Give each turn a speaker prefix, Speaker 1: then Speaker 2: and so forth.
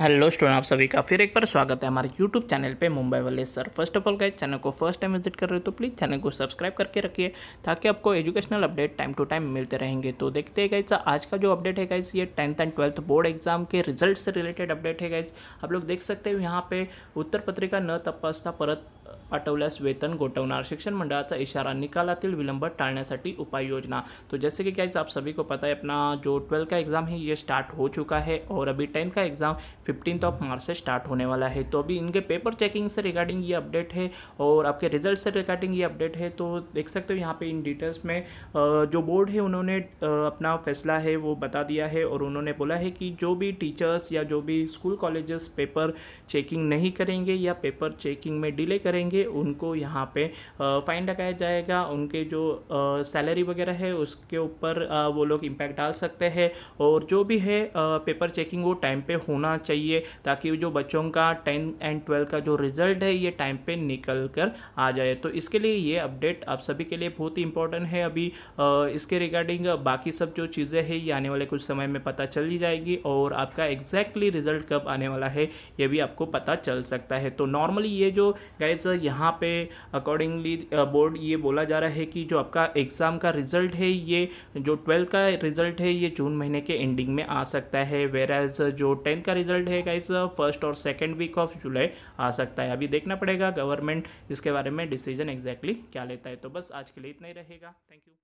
Speaker 1: hello student आप सभी का फिर एक बार स्वागत है हमारे यूट्यूब चैनल पे मुंबई वाले सर फर्स्ट ऑफ ऑल गए चैनल को फर्स्ट टाइम विजिट कर रहे हो तो प्लीज़ चैनल को सब्सक्राइब करके रखिए ताकि आपको educational update time to time मिलते रहेंगे तो देखते हैं गाइज आज का जो अपडेट है गाइज ये tenth and twelfth board exam के रिजल्ट से रिलेटेड अपडेट है गाइज आप लोग देख सकते हो यहाँ पे उत्तर पत्रिका न तपस्था परत आठवल्यास वेतन गोटवना शिक्षण मंडला इशारा निकाला विलंब उपाय योजना तो जैसे कि क्या आप सभी को पता है अपना जो ट्वेल्थ का एग्ज़ाम है ये स्टार्ट हो चुका है और अभी टेंथ का एग्ज़ाम फिफ्टीन ऑफ मार्च से स्टार्ट होने वाला है तो अभी इनके पेपर चेकिंग से रिगार्डिंग ये अपडेट है और आपके रिजल्ट से रिगार्डिंग ये अपडेट है तो देख सकते हो यहाँ पे इन डिटेल्स में जो बोर्ड है उन्होंने अपना फैसला है वो बता दिया है और उन्होंने बोला है कि जो भी टीचर्स या जो भी स्कूल कॉलेजेस पेपर चेकिंग नहीं करेंगे या पेपर चेकिंग में डिले करेंगे रहेंगे उनको यहाँ पे फ़ाइन लगाया जाएगा उनके जो सैलरी वगैरह है उसके ऊपर वो लोग इम्पैक्ट डाल सकते हैं और जो भी है पेपर चेकिंग वो टाइम पे होना चाहिए ताकि जो बच्चों का टेन एंड ट्वेल्व का जो रिज़ल्ट है ये टाइम पे निकल कर आ जाए तो इसके लिए ये अपडेट आप सभी के लिए बहुत ही इंपॉर्टेंट है अभी इसके रिगार्डिंग बाकी सब जो चीज़ें हैं ये आने वाले कुछ समय में पता चल ही जाएगी और आपका एग्जैक्टली रिज़ल्ट कब आने वाला है ये भी आपको पता चल सकता है तो नॉर्मली ये जो गाइज यहाँ पे अकॉर्डिंगली बोर्ड ये बोला जा रहा है कि जो आपका एग्ज़ाम का रिज़ल्ट है ये जो ट्वेल्थ का रिज़ल्ट है ये जून महीने के एंडिंग में आ सकता है वेर एज जो टेंथ का रिज़ल्ट है गाइज फर्स्ट और सेकेंड वीक ऑफ जुलाई आ सकता है अभी देखना पड़ेगा गवर्नमेंट इसके बारे में डिसीजन एग्जैक्टली क्या लेता है तो बस आज के लिए इतना ही रहेगा थैंक यू